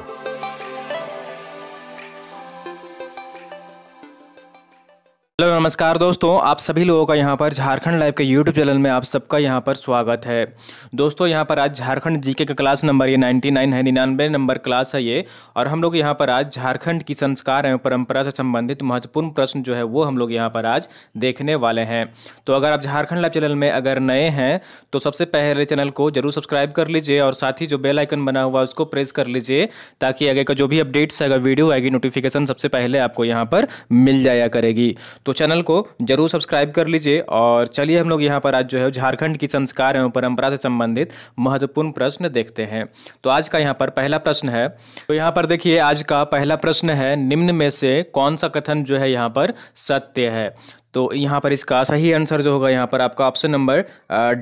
Thanks. Hello नमस्कार दोस्तों आप सभी लोगों का यहाँ पर झारखंड लाइव के यूट्यूब चैनल में आप सबका यहाँ पर स्वागत है दोस्तों यहाँ पर आज झारखंड जीके का क्लास नंबर ये 99 है निन्यानवे नंबर क्लास है ये और हम लोग यहाँ पर आज झारखंड की संस्कार एवं परंपरा से संबंधित महत्वपूर्ण प्रश्न जो है वो हम लोग यहाँ पर आज देखने वाले हैं तो अगर आप झारखंड लाइव चैनल में अगर नए हैं तो सबसे पहले चैनल को जरूर सब्सक्राइब कर लीजिए और साथ ही जो बेलाइकन बना हुआ उसको प्रेस कर लीजिए ताकि आगे का जो भी अपडेट्स आएगा वीडियो आएगी नोटिफिकेशन सबसे पहले आपको यहाँ पर मिल जाया करेगी तो चैनल को जरूर सब्सक्राइब कर लीजिए और चलिए हम लोग यहाँ पर आज जो है झारखंड की संस्कार एवं परंपरा से संबंधित महत्वपूर्ण प्रश्न देखते हैं तो आज का यहाँ पर पहला प्रश्न है तो यहाँ पर देखिए आज का पहला प्रश्न है निम्न में से कौन सा कथन जो है यहाँ पर सत्य है तो यहाँ पर इसका सही आंसर जो होगा यहाँ पर आपका option number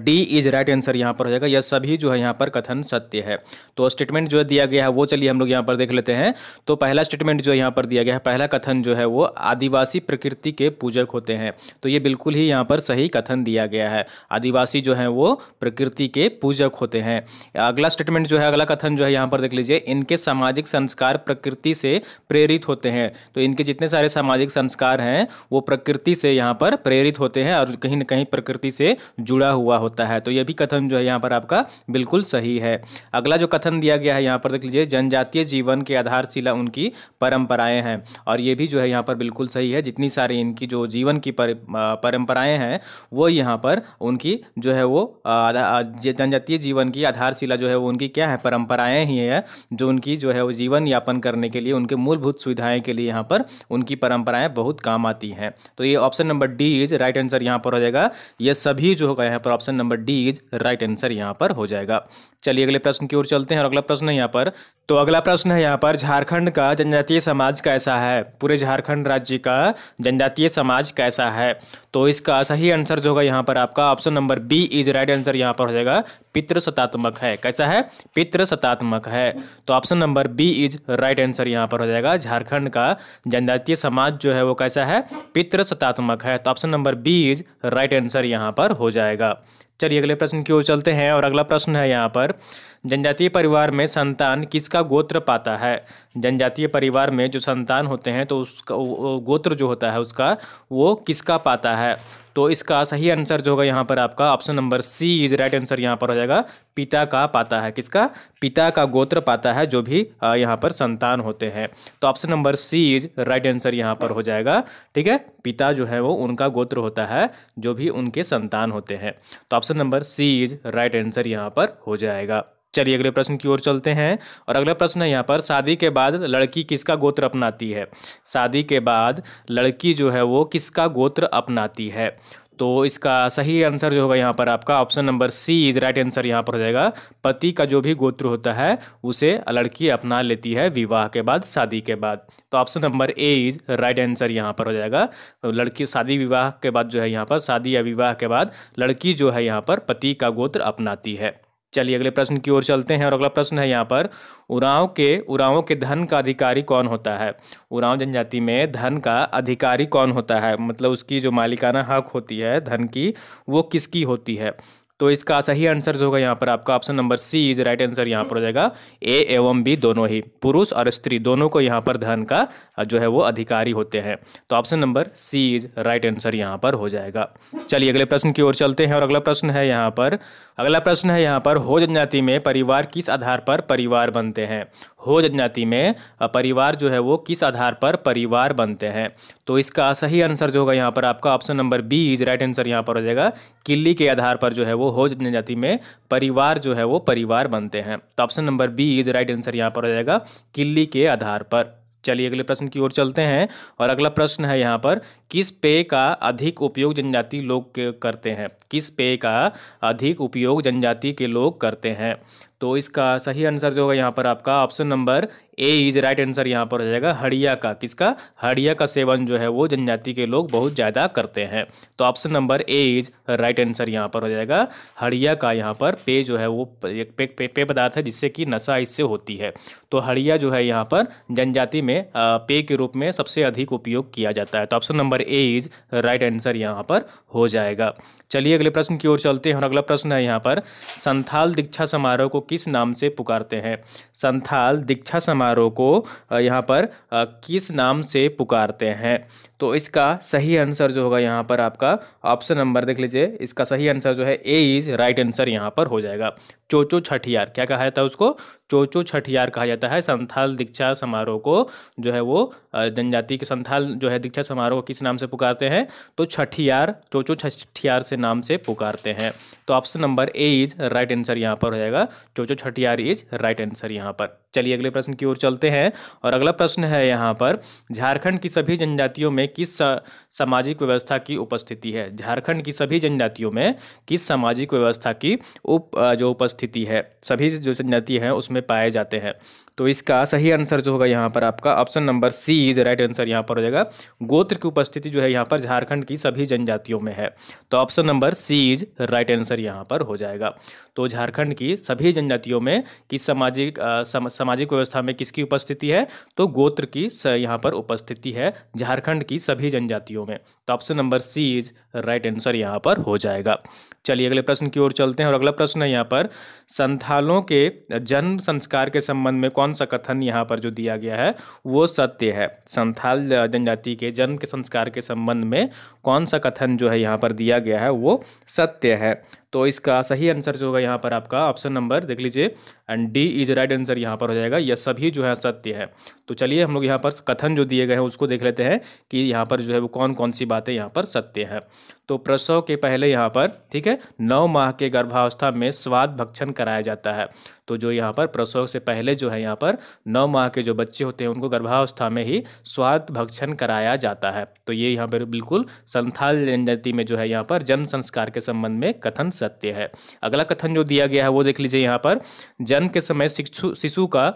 D is right answer यहाँ पर हो जाएगा यह सभी जो है यहाँ पर कथन सत्य है तो स्टेटमेंट जो दिया गया है वो चलिए हम लोग यहाँ पर देख लेते हैं तो पहला स्टेटमेंट जो यहाँ पर दिया गया है पहला कथन जो है वो आदिवासी प्रकृति के पूजक होते हैं तो ये बिल्कुल ही यहाँ पर सही कथन दिया गया है आदिवासी जो है वो प्रकृति के पूजक होते हैं अगला स्टेटमेंट जो है अगला कथन जो है यहाँ पर देख लीजिए इनके सामाजिक संस्कार प्रकृति से प्रेरित होते हैं तो इनके जितने सारे सामाजिक संस्कार हैं वो प्रकृति से यहाँ यहाँ पर प्रेरित होते हैं और कहीं ना कहीं प्रकृति से जुड़ा हुआ होता है तो यह भी कथन जो है यहाँ पर आपका बिल्कुल सही है अगला जो कथन दिया गया है यहाँ पर देख लीजिए जनजातीय जीवन के आधारशिला उनकी परंपराएं हैं और ये भी जो है यहाँ पर बिल्कुल सही है जितनी सारी इनकी जो जीवन की परंपराएं हैं वो यहाँ पर उनकी जो है वो जनजातीय जीवन की आधारशिला जो है वो उनकी क्या है परंपराएं ही है जो उनकी जो है वो जीवन यापन करने के लिए उनके मूलभूत सुविधाएं के लिए यहाँ पर उनकी परंपराएं बहुत काम आती हैं तो ये option option number D is right answer यहाँ पर हो जाएगा ये सभी जो होगा यहाँ पर option number D is right answer यहाँ पर हो जाएगा चलिए अगले प्रश्न की ओर चलते हैं और अगला प्रश्न है यहाँ पर तो अगला प्रश्न है यहाँ पर झारखंड का जनजातीय समाज कैसा है पूरे झारखंड राज्य का जनजातीय समाज कैसा है तो इसका सही आंसर जो होगा यहाँ पर आपका option number B is right answer यहाँ पर हो जाएगा पितृसतात्मक है कैसा है पितृसतात्मक है तो option number B is right answer यहाँ पर हो जाएगा झारखंड का जनजातीय समाज जो है वो कैसा है पितृसतात्मक नमक है तो option number B is right answer यहाँ पर हो जाएगा चलिए अगले प्रश्न की ओर चलते हैं और अगला प्रश्न है यहाँ पर जनजातीय परिवार में संतान किसका गोत्र पाता है जनजातीय परिवार में जो संतान होते हैं तो उसका गोत्र जो होता है उसका वो किसका पाता है तो इसका सही आंसर जो होगा यहाँ पर आपका option number C is right answer यहाँ पर हो जाएगा पिता का पाता है किसका पिता का गोत्र पाता है जो भी यहाँ पर संतान होते हैं तो option number C is right answer यहाँ पर हो जाएगा ठीक है पिता जो है वो उनका गोत्र होता है जो भी उनके संतान होते हैं तो option number C is right answer यहाँ पर हो जाएगा चलिए अगले प्रश्न की ओर चलते हैं और अगला प्रश्न है यहाँ पर शादी के बाद लड़की किसका गोत्र अपनाती है शादी के बाद लड़की जो है वो किसका गोत्र अपनाती है तो इसका सही आंसर जो होगा यहाँ पर आपका option number C is right answer यहाँ पर हो जाएगा पति का जो भी गोत्र होता है उसे लड़की अपना लेती है विवाह के बाद शादी के बाद तो option number A is right answer यहाँ पर हो जाएगा लड़की शादी विवाह के बाद जो है यहाँ पर शादी या विवाह के बाद लड़की जो है यहाँ पर पति का गोत्र अपनाती है चलिए अगले प्रश्न की ओर चलते हैं और अगला प्रश्न है यहाँ पर उराव के उरावों के धन का अधिकारी कौन होता है उराव जनजाति में धन का अधिकारी कौन होता है मतलब उसकी जो मालिकाना हक होती है धन की वो किसकी होती है तो इसका सही आंसर जो होगा यहाँ पर आपका option number C is right answer यहाँ पर हो जाएगा ए एवं बी दोनों ही पुरुष और स्त्री दोनों को यहाँ पर धन का जो है वो अधिकारी होते हैं तो option number C is right answer यहाँ पर हो जाएगा चलिए अगले प्रश्न की ओर चलते हैं और अगला प्रश्न है यहाँ पर अगला प्रश्न है यहाँ पर हो जनजाति में परिवार किस आधार पर परिवार बनते हैं हो जनजाति में परिवार जो है वो किस आधार पर परिवार बनते हैं तो इसका सही आंसर जो होगा यहाँ पर आपका option number B is right answer यहाँ पर हो जाएगा किल्ली के आधार पर जो है वो हो जनजाति में परिवार जो है वो परिवार बनते हैं तो option number B is right answer यहाँ पर हो जाएगा किल्ली के आधार पर चलिए अगले प्रश्न की ओर चलते हैं और अगला प्रश्न है यहाँ पर किस पेय का अधिक उपयोग जनजाति लोग करते हैं किस पेय का अधिक उपयोग जनजाति के लोग करते हैं तो इसका सही आंसर जो होगा यहाँ पर आपका option number A is right answer यहाँ पर हो जाएगा हड़िया का किसका हड़िया का सेवन जो है वो जनजाति के लोग बहुत ज़्यादा करते हैं तो option number A is right answer यहाँ पर हो जाएगा हड़िया का यहाँ पर पे जो है वो एक पे, पे, पे पदार्थ है जिससे कि नशा इससे होती है तो हड़िया जो है यहाँ पर जनजाति में पे के रूप में सबसे अधिक उपयोग किया जाता है तो option number A is right answer यहाँ पर हो जाएगा चलिए अगले प्रश्न की ओर चलते हैं और अगला प्रश्न है यहाँ पर संथाल दीक्षा समारोह को किस नाम से पुकारते हैं संथाल दीक्षा समारोह समारोह को यहाँ पर किस नाम से पुकारते हैं तो इसका सही आंसर जो होगा यहाँ पर आपका ऑप्शन नंबर देख लीजिए इसका सही आंसर जो है ए इज राइट आंसर यहाँ पर हो जाएगा चोचो छठियार क्या कहा जाता है उसको चोचो छठियार कहा जाता है संथाल दीक्षा समारोह को जो है वो जनजाति के संथाल जो है दीक्षा समारोह किस नाम से पुकारते हैं तो छठियार चोचो छठियार से नाम से पुकारते हैं तो option number A is right answer यहाँ पर हो जाएगा Chacho Chhatiyar is right answer यहाँ पर चलिए अगले प्रश्न की ओर चलते हैं और अगला प्रश्न है यहाँ पर झारखंड की सभी जनजातियों में में किस सामाजिक व्यवस्था की उपस्थिति है झारखंड की सभी जनजातियों में किस सामाजिक व्यवस्था की उप जो उपस्थिति है सभी जो जनजाति हैं उसमें पाए जाते हैं तो इसका सही आंसर जो होगा यहाँ पर आपका option number C is right answer यहाँ पर हो जाएगा गोत्र की उपस्थिति जो है यहाँ पर झारखंड की सभी जनजातियों में है तो option number C is right answer यहाँ पर हो जाएगा तो झारखंड की सभी जनजातियों में किस सामाजिक सामाजिक व्यवस्था में किसकी उपस्थिति है तो गोत्र की यहाँ पर उपस्थिति है झारखंड की की सभी जनजातियों में तो option number C is right answer यहाँ पर हो जाएगा चलिए अगले प्रश्न की ओर चलते हैं और अगला प्रश्न है यहाँ पर संथालों के जन्म संस्कार के संबंध में कौन सा कथन यहाँ पर जो दिया गया है वो सत्य है संथाल जनजाति के जन्म के संस्कार के संबंध में कौन सा कथन जो है यहाँ पर दिया गया है वो सत्य है तो इसका सही आंसर जो होगा यहाँ पर आपका ऑप्शन नंबर देख लीजिए and D is right answer यहाँ पर हो जाएगा यह सभी जो है सत्य है तो चलिए हम लोग यहाँ पर कथन जो दिए गए हैं उसको देख लेते हैं कि यहाँ पर जो है वो कौन कौन सी बातें यहाँ पर सत्य है तो प्रसव के पहले यहाँ पर ठीक है नौ माह के गर्भावस्था में स्वाद भक्षण कराया जाता है तो जो यहाँ पर प्रसव से पहले जो है यहाँ पर नौ माह के जो बच्चे होते हैं उनको गर्भावस्था में ही स्वाद भक्षण कराया जाता है तो ये यहाँ पर बिल्कुल संथाल जनजाति में जो है यहाँ पर जन्म संस्कार के संबंध में कथन सत्य है अगला कथन जो दिया गया है वो देख लीजिए यहाँ पर जन्म के समय शिशु का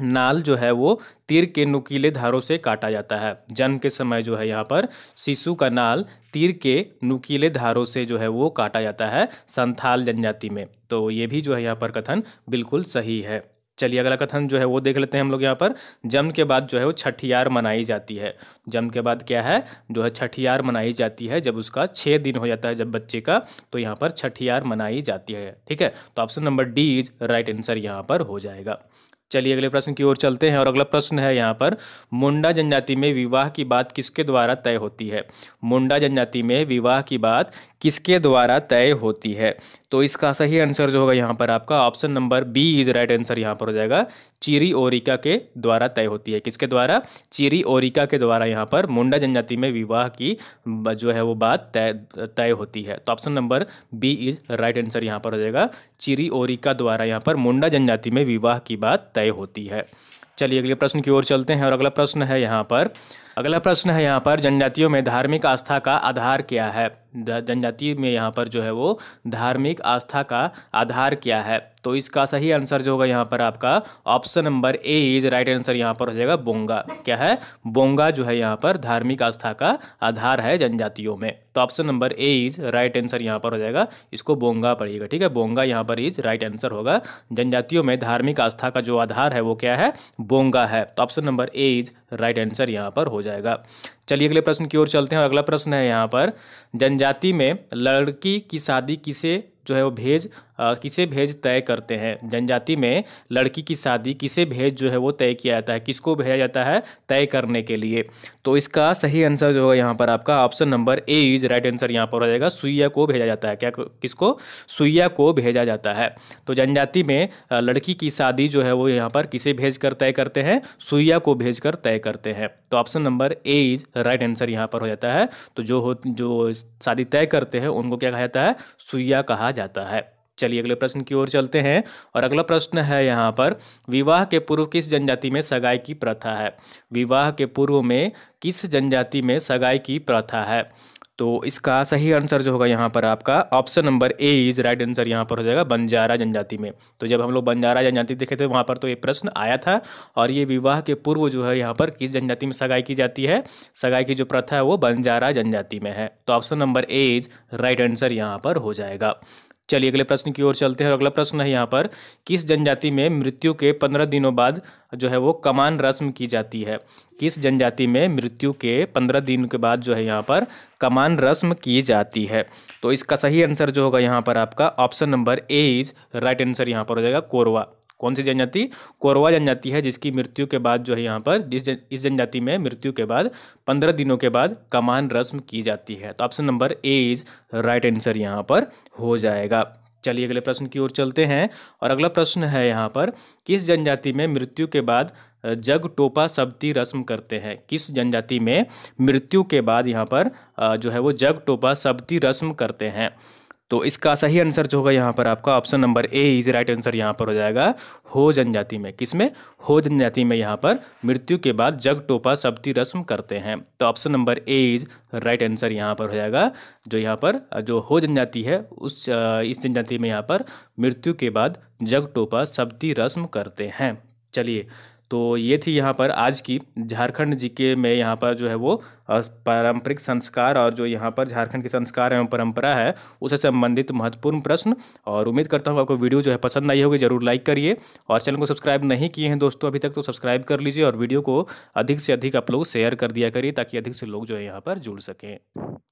नाल जो है वो तीर के नुकीले धारों से काटा जाता है जन्म के समय जो है यहाँ पर शिशु का नाल तीर के नुकीले धारों से जो है वो काटा जाता है संथाल जनजाति में तो ये भी जो है यहाँ पर कथन बिल्कुल सही है चलिए अगला कथन जो है वो देख लेते हैं हम लोग यहाँ पर जन्म के बाद जो है वो छठियार मनाई जाती है जन्म के बाद क्या है जो है छठियार मनाई जाती है जब उसका छः दिन हो जाता है जब बच्चे का तो यहाँ पर छठियार मनाई जाती है ठीक है तो option number D is right answer यहाँ पर हो जाएगा चलिए अगले प्रश्न की ओर चलते हैं और अगला प्रश्न है यहाँ पर मुंडा जनजाति में विवाह की बात किसके द्वारा तय होती है मुंडा जनजाति में विवाह की बात किसके द्वारा तय होती है तो इसका सही आंसर जो होगा यहाँ पर आपका option number B is right answer यहाँ पर हो जाएगा चीरी ओरिका के द्वारा तय होती है किसके द्वारा चीरी ओरिका के द्वारा यहाँ पर मुंडा जनजाति में विवाह की जो है वो बात तय तय होती है तो option number B is right answer यहाँ पर हो जाएगा चिरी ओरिका द्वारा यहाँ पर मुंडा जनजाति में विवाह की बात तय होती है चलिए अगले प्रश्न की ओर चलते हैं और अगला प्रश्न है यहाँ पर अगला प्रश्न है यहाँ पर जनजातियों में धार्मिक आस्था का आधार क्या है जनजाति में यहाँ पर जो है वो धार्मिक आस्था का आधार क्या है तो इसका सही आंसर जो होगा यहाँ पर आपका option number A is right answer यहाँ पर हो जाएगा बोंगा क्या है बोंगा जो है यहाँ पर धार्मिक आस्था का आधार है जनजातियों में तो option number A is right answer यहाँ पर हो जाएगा इसको बोंगा पढ़िएगा ठीक है बोंगा यहाँ पर इज राइट आंसर होगा जनजातियों में धार्मिक आस्था का जो आधार है वो क्या है बोंगा है तो option number A is right answer यहाँ पर हो जाएगा चलिए अगले प्रश्न की ओर चलते हैं और अगला प्रश्न है यहाँ पर जनजाति में लड़की की शादी किसे जो है वो भेज आ, किसे भेज तय करते हैं जनजाति में लड़की की शादी किसे भेज जो है वो तय किया जाता है किसको भेजा जाता है तय करने के लिए तो इसका सही आंसर जो है यहाँ पर आपका option number A is right answer यहाँ पर हो जाएगा सुइया को भेजा जाता है क्या किसको सुइया को भेजा जाता है तो जनजाति में लड़की की शादी जो है वो यहाँ पर किसे भेज कर तय करते हैं सुइया को भेज कर तय करते हैं तो option number A is right answer यहाँ पर हो जाता है तो जो हो जो शादी तय करते हैं उनको क्या कहा जाता है सुइया कहा जाता है चलिए अगले प्रश्न की ओर चलते हैं और अगला प्रश्न है यहाँ पर विवाह के पूर्व किस जनजाति में सगाई की प्रथा है विवाह के पूर्व में किस जनजाति में सगाई की प्रथा है तो इसका सही आंसर जो होगा यहाँ पर आपका option number A is right answer यहाँ पर हो जाएगा बंजारा जनजाति में तो जब हम लोग बंजारा जनजाति देखे थे वहाँ पर तो ये प्रश्न आया था और ये विवाह के पूर्व जो है यहाँ पर किस जनजाति में सगाई की जाती है सगाई की जो प्रथा है वो बंजारा जनजाति में है तो option number A is right answer यहाँ पर हो जाएगा चलिए अगले प्रश्न की ओर चलते हैं और अगला प्रश्न है यहाँ पर किस जनजाति में मृत्यु के पंद्रह दिनों बाद जो है वो कमान रस्म की जाती है किस जनजाति में मृत्यु के पंद्रह दिन के बाद जो है यहाँ पर कमान रस्म की जाती है तो इसका सही आंसर जो होगा यहाँ पर आपका option number A is right answer यहाँ पर हो जाएगा कोरवा कौन सी जनजाति कोरवा जनजाति है जिसकी मृत्यु के बाद जो है यहाँ पर जिस जन, इस जनजाति में मृत्यु के बाद पंद्रह दिनों के बाद कमान रस्म की जाती है तो option number A is right answer यहाँ पर हो जाएगा चलिए अगले प्रश्न की ओर चलते हैं और अगला प्रश्न है यहाँ पर किस जनजाति में मृत्यु के बाद जग टोपा सब्ती रस्म करते हैं किस जनजाति में मृत्यु के बाद यहाँ पर जो है वो जग टोपा सब्ती रस्म करते हैं तो इसका सही आंसर जो होगा यहाँ पर आपका option number A is right answer यहाँ पर हो जाएगा हो जनजाति में किसमें हो जनजाति में यहाँ पर मृत्यु के बाद जग टोपा शब्दी रस्म करते हैं तो option number A is right answer यहाँ पर हो जाएगा जो यहाँ पर जो हो जनजाति है उस इस जनजाति में यहाँ पर मृत्यु के बाद जग टोपा शब्दी रस्म करते हैं चलिए तो ये थी यहाँ पर आज की झारखंड जी के में यहाँ पर जो है वो पारंपरिक संस्कार और जो यहाँ पर झारखंड के संस्कार एवं परंपरा है उससे संबंधित महत्वपूर्ण प्रश्न और उम्मीद करता हूँ आपको वीडियो जो है पसंद आई होगी जरूर लाइक करिए और चैनल को सब्सक्राइब नहीं किए हैं दोस्तों अभी तक तो सब्सक्राइब कर लीजिए और वीडियो को अधिक से अधिक आप लोग शेयर कर दिया करिए ताकि अधिक से लोग जो है यहाँ पर जुड़ सकें